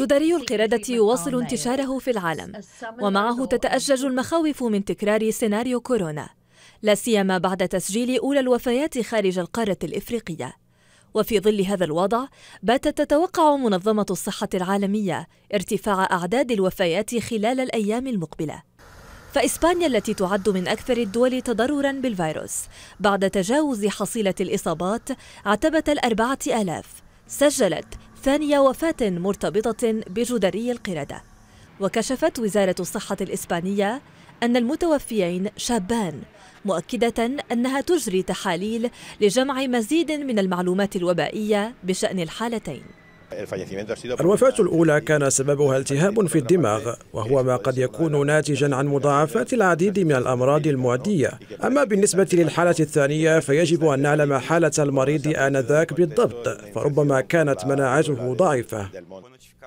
جدري القردة يواصل انتشاره في العالم ومعه تتأجج المخاوف من تكرار سيناريو كورونا لا سيما بعد تسجيل أولى الوفيات خارج القارة الإفريقية وفي ظل هذا الوضع باتت تتوقع منظمة الصحة العالمية ارتفاع أعداد الوفيات خلال الأيام المقبلة فإسبانيا التي تعد من أكثر الدول تضرراً بالفيروس بعد تجاوز حصيلة الإصابات عتبة الأربعة آلاف سجلت ثاني وفاة مرتبطة بجدري القردة وكشفت وزارة الصحة الإسبانية أن المتوفيين شابان مؤكدة أنها تجري تحاليل لجمع مزيد من المعلومات الوبائية بشأن الحالتين الوفاة الأولى كان سببها التهاب في الدماغ وهو ما قد يكون ناتجا عن مضاعفات العديد من الأمراض المعدية أما بالنسبة للحالة الثانية فيجب أن نعلم حالة المريض آنذاك بالضبط فربما كانت مناعته ضعيفة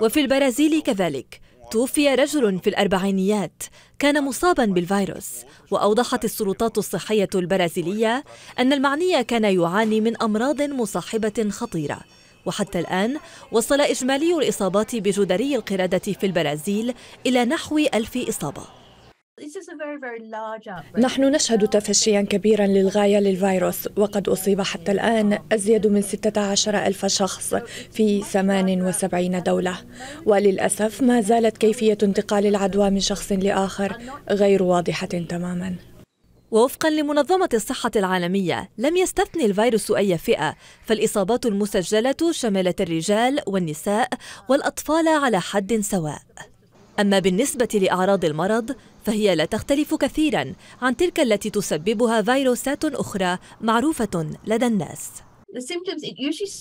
وفي البرازيل كذلك توفي رجل في الأربعينيات كان مصابا بالفيروس وأوضحت السلطات الصحية البرازيلية أن المعني كان يعاني من أمراض مصاحبة خطيرة وحتى الآن وصل إجمالي الإصابات بجدري القردة في البرازيل إلى نحو ألف إصابة نحن نشهد تفشيا كبيرا للغاية للفيروس وقد أصيب حتى الآن أزيد من 16 ألف شخص في 78 دولة وللأسف ما زالت كيفية انتقال العدوى من شخص لآخر غير واضحة تماماً ووفقا لمنظمة الصحة العالمية لم يستثني الفيروس أي فئة فالإصابات المسجلة شملت الرجال والنساء والأطفال على حد سواء أما بالنسبة لأعراض المرض فهي لا تختلف كثيرا عن تلك التي تسببها فيروسات أخرى معروفة لدى الناس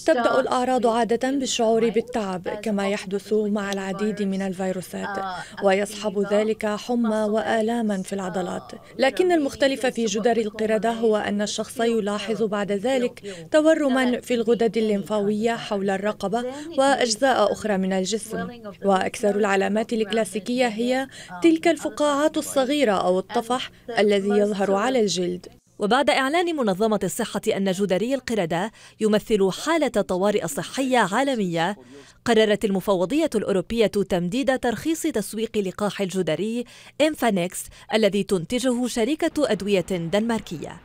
تبدأ الأعراض عادة بالشعور بالتعب كما يحدث مع العديد من الفيروسات uh, ويصحب ذلك حمى وآلاما في العضلات uh, لكن المختلف في جدر القردة هو أن الشخص يلاحظ بعد ذلك تورما uh, في الغدد الليمفاوية حول الرقبة وأجزاء أخرى من الجسم وأكثر العلامات الكلاسيكية هي تلك الفقاعات الصغيرة أو الطفح الذي يظهر على الجلد وبعد إعلان منظمة الصحة أن جدري القردة يمثل حالة طوارئ صحية عالمية، قررت المفوضية الأوروبية تمديد ترخيص تسويق لقاح الجدري إنفانكس الذي تنتجه شركة أدوية دنماركية.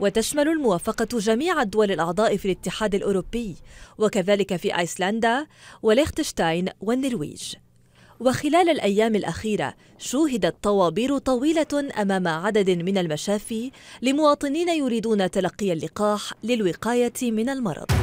وتشمل الموافقة جميع الدول الأعضاء في الاتحاد الأوروبي وكذلك في أيسلندا وليختشتاين والنرويج وخلال الأيام الأخيرة شوهدت طوابير طويلة أمام عدد من المشافي لمواطنين يريدون تلقي اللقاح للوقاية من المرض